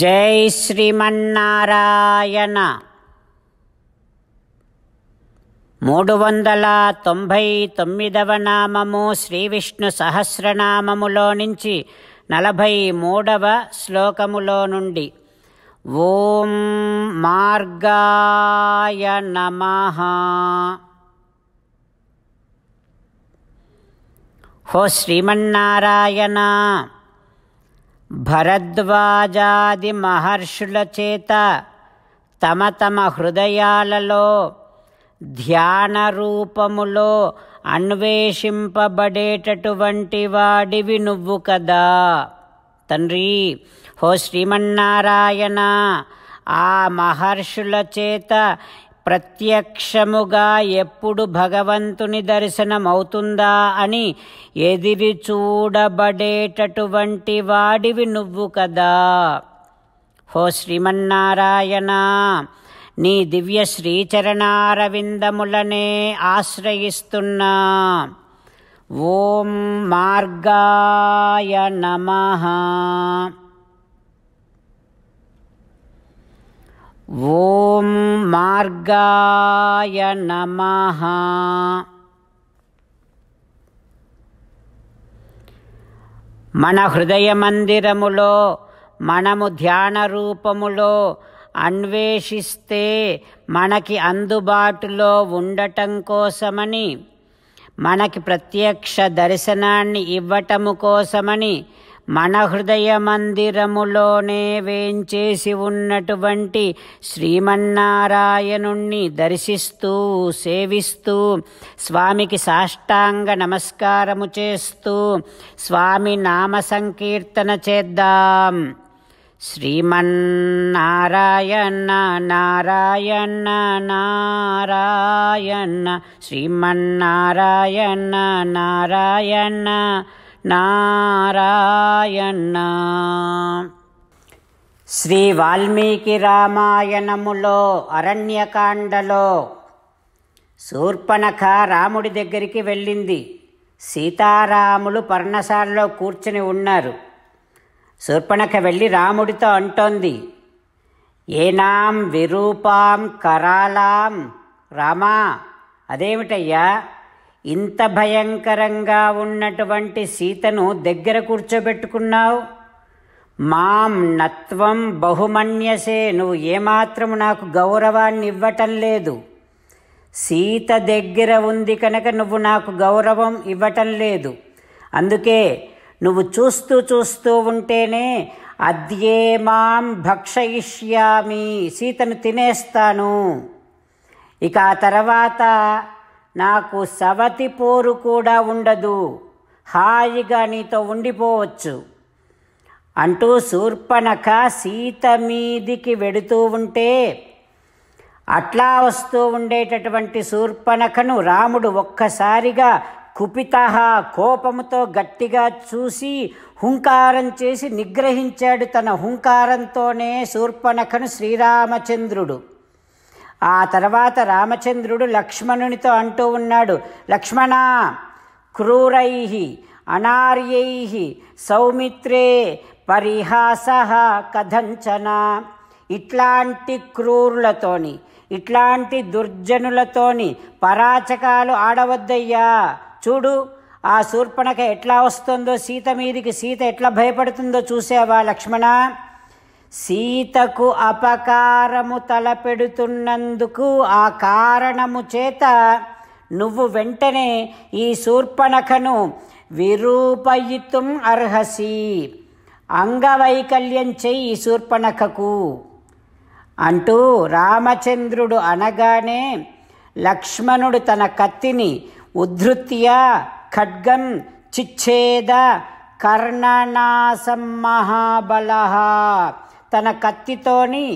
జై శ్రీమన్నారాయణ మూడు వందల తొంభై తొమ్మిదవ నామము శ్రీవిష్ణు సహస్రనామములో నుంచి నలభై మూడవ శ్లోకములో నుండి ఓం మార్గాయ నమ హో శ్రీమన్నారాయణ భరద్వాజాది మహర్షుల చేత తమ తమ హృదయాలలో ధ్యాన రూపములో అన్వేషింపబడేటటువంటి వాడివి నువ్వు కదా తండ్రి హో శ్రీమన్నారాయణ ఆ మహర్షుల చేత ప్రత్యక్షముగా ఎప్పుడు భగవంతుని దర్శనమవుతుందా అని ఎదిరి చూడబడేటటువంటి వాడివి నువ్వు కదా హో శ్రీమన్నారాయణ నీ దివ్య శ్రీచరణారవిందములనే ఆశ్రయిస్తున్నా ఓం మార్గాయ నమ ఓం మార్గాయ నమ మన హృదయ మందిరములో మనము ధ్యాన రూపములో అన్వేషిస్తే మనకి అందుబాటులో ఉండటం కోసమని మనకి ప్రత్యక్ష దర్శనాన్ని ఇవ్వటము కోసమని మన హృదయ మందిరములోనే వేంచేసి ఉన్నటువంటి శ్రీమన్నారాయణుణ్ణి దర్శిస్తూ సేవిస్తూ స్వామికి సాష్టాంగ నమస్కారము చేస్తూ స్వామి నామ సంకీర్తన చేద్దాం శ్రీమన్నారాయణ నారాయణ నారాయణ శ్రీమన్నారాయణ నారాయణ నారాయణ శ్రీ వాల్మీకి రామాయణములో అరణ్యకాండలో శూర్పణఖ రాముడి దగ్గరికి వెళ్ళింది సీతారాములు పర్ణశాలలో కూర్చుని ఉన్నారు శూర్పణఖ వెళ్ళి రాముడితో అంటోంది ఏనాం విరూపాం కరాలాం రామా అదేమిటయ్యా ఇంత భయంకరంగా ఉన్నటువంటి సీతను దగ్గర కూర్చోబెట్టుకున్నావు మాం నత్వం బహుమన్యసే నువ్వు ఏమాత్రము నాకు గౌరవాన్ని ఇవ్వటం లేదు సీత దగ్గర ఉంది కనుక నువ్వు నాకు గౌరవం ఇవ్వటం లేదు అందుకే నువ్వు చూస్తూ చూస్తూ ఉంటేనే అద్యే మాం భక్షయిష్యామి సీతను తినేస్తాను ఇక ఆ తర్వాత నాకు సవతి పోరు కూడా ఉండదు హాయిగా నీతో ఉండిపోవచ్చు అంటూ శూర్పణఖ సీత మీదికి వెడుతూ ఉంటే అట్లా వస్తూ ఉండేటటువంటి శూర్పణఖను రాముడు ఒక్కసారిగా కుపిత కోపముతో గట్టిగా చూసి హుంకారం చేసి నిగ్రహించాడు తన హుంకారంతోనే శూర్పణఖను శ్రీరామచంద్రుడు ఆ తర్వాత రామచంద్రుడు లక్ష్మణునితో అంటూ ఉన్నాడు లక్ష్మణ క్రూరై అనార్యై సౌమిత్రే పరిహాస కథంచన ఇట్లాంటి క్రూరులతోని ఇట్లాంటి దుర్జనులతోని పరాచకాలు ఆడవద్దయ్యా చూడు ఆ శూర్పణక ఎట్లా వస్తుందో సీత మీదికి సీత ఎట్లా భయపడుతుందో చూసావా లక్ష్మణ సీతకు అపకారము తలపెడుతున్నందుకు ఆ కారణము చేత నువ్వు వెంటనే ఈ శూర్పణఖను విరూపయితుం అర్హసి అంగవైకల్యం చెయ్యి ఈ శూర్పణఖకు అంటూ రామచంద్రుడు అనగానే లక్ష్మణుడు తన కత్తిని ఉద్ధృత్య ఖడ్గం చిచ్ఛేద కర్ణనాసం మహాబల తన కత్తితోని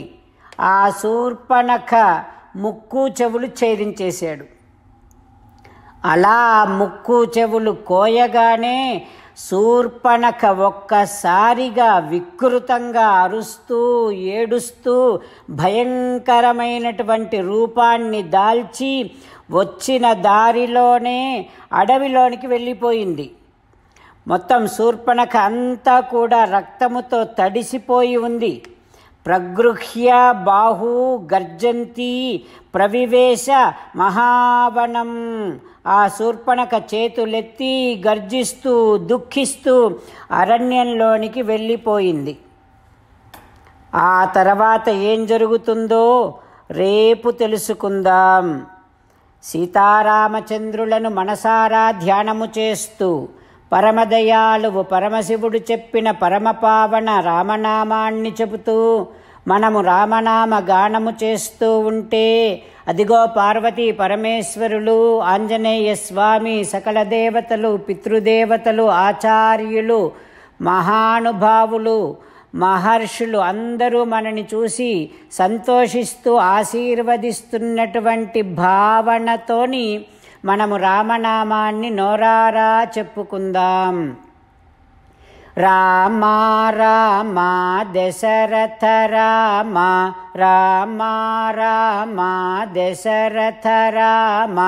ఆ శూర్పణఖ ముక్కు చెవులు ఛేదించేశాడు అలా ముక్కు చెవులు కోయగానే శూర్పణక ఒక్కసారిగా వికృతంగా అరుస్తూ ఏడుస్తూ భయంకరమైనటువంటి రూపాన్ని దాల్చి వచ్చిన దారిలోనే అడవిలోనికి వెళ్ళిపోయింది మొత్తం శూర్పణఖ అంతా కూడా రక్తముతో తడిసిపోయి ఉంది ప్రగృహ్య బాహు గర్జంతి ప్రవివేశ మహావనం ఆ శూర్పణక చేతులెత్తి గర్జిస్తూ దుఃఖిస్తూ అరణ్యంలోనికి వెళ్ళిపోయింది ఆ తర్వాత ఏం జరుగుతుందో రేపు తెలుసుకుందాం సీతారామచంద్రులను మనసారా ధ్యానము చేస్తూ పరమదయాలువు పరమశివుడు చెప్పిన పరమపావన రామనామాన్ని చెబుతూ మనము రామనామ గానము చేస్తూ ఉంటే అదిగో పార్వతీ పరమేశ్వరులు ఆంజనేయ స్వామి సకల దేవతలు పితృదేవతలు ఆచార్యులు మహానుభావులు మహర్షులు అందరూ మనని చూసి సంతోషిస్తూ ఆశీర్వదిస్తున్నటువంటి భావనతోని మనము రామనామాన్ని నోరారా చెప్పుకుందాం రామ రామ దశరథ రామ రామ రామ దశరథ రామ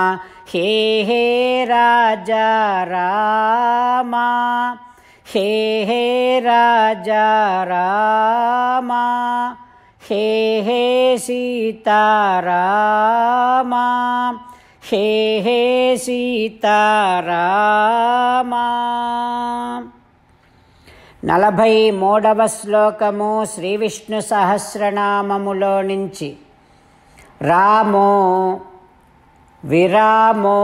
హే హే రాజా రామ హే హే రాజా రామ హే హే సీతారామా హే హే సీతారామా నలభై మూడవ శ్లోకము శ్రీ విష్ణు సహస్రనామములో నుంచి రామో విరామో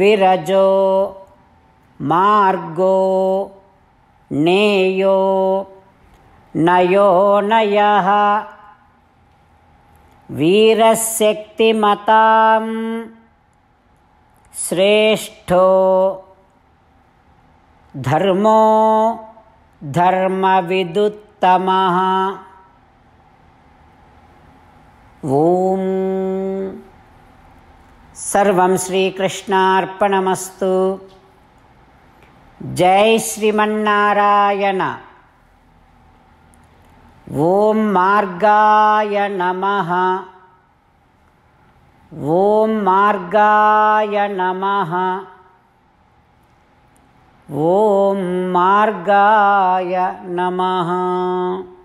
విరజో మార్గో నేయో నయో నయ वीरशक्तिमतां श्रेष्ठो धर्मो धर्मविदुत्तमः ॐ सर्वं श्रीकृष्णार्पणमस्तु जय श्रीमन्नारायण ॐ मार्गाय नमः ॐ मार्गाय नमः ॐ मार्गाय नमः